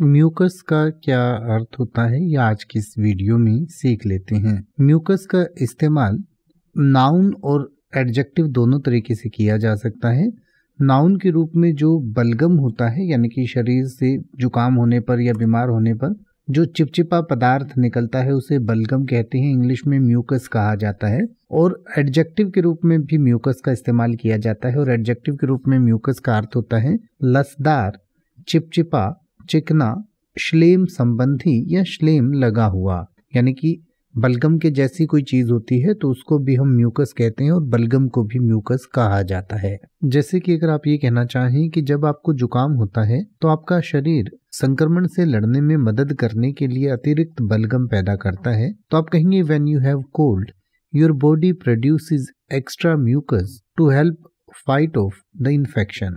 mucus का क्या अर्थ होता है ये आज की इस वीडियो में सीख लेते हैं म्यूकस का इस्तेमाल नाउन और एडजेक्टिव दोनों तरीके से किया जा सकता है नाउन के रूप में जो बलगम होता है यानी कि शरीर से जुकाम होने पर या बीमार होने पर जो चिपचिपा पदार्थ निकलता है उसे बलगम कहते हैं इंग्लिश में म्यूकस कहा जाता है और एडजेक्टिव के रूप में भी म्यूकस का इस्तेमाल किया जाता है और एडजेक्टिव के रूप में म्यूकस का अर्थ होता है लसदार चिपचिपा चिकना श्लेम संबंधी या श्लेम लगा हुआ यानी कि बलगम के जैसी कोई चीज होती है तो उसको भी हम म्यूकस कहते हैं और बलगम को भी म्यूकस कहा जाता है जैसे कि अगर आप ये कहना चाहें कि जब आपको जुकाम होता है तो आपका शरीर संक्रमण से लड़ने में मदद करने के लिए अतिरिक्त बलगम पैदा करता है तो आप कहेंगे when you have cold your body produce extra mucus to help fight off the infection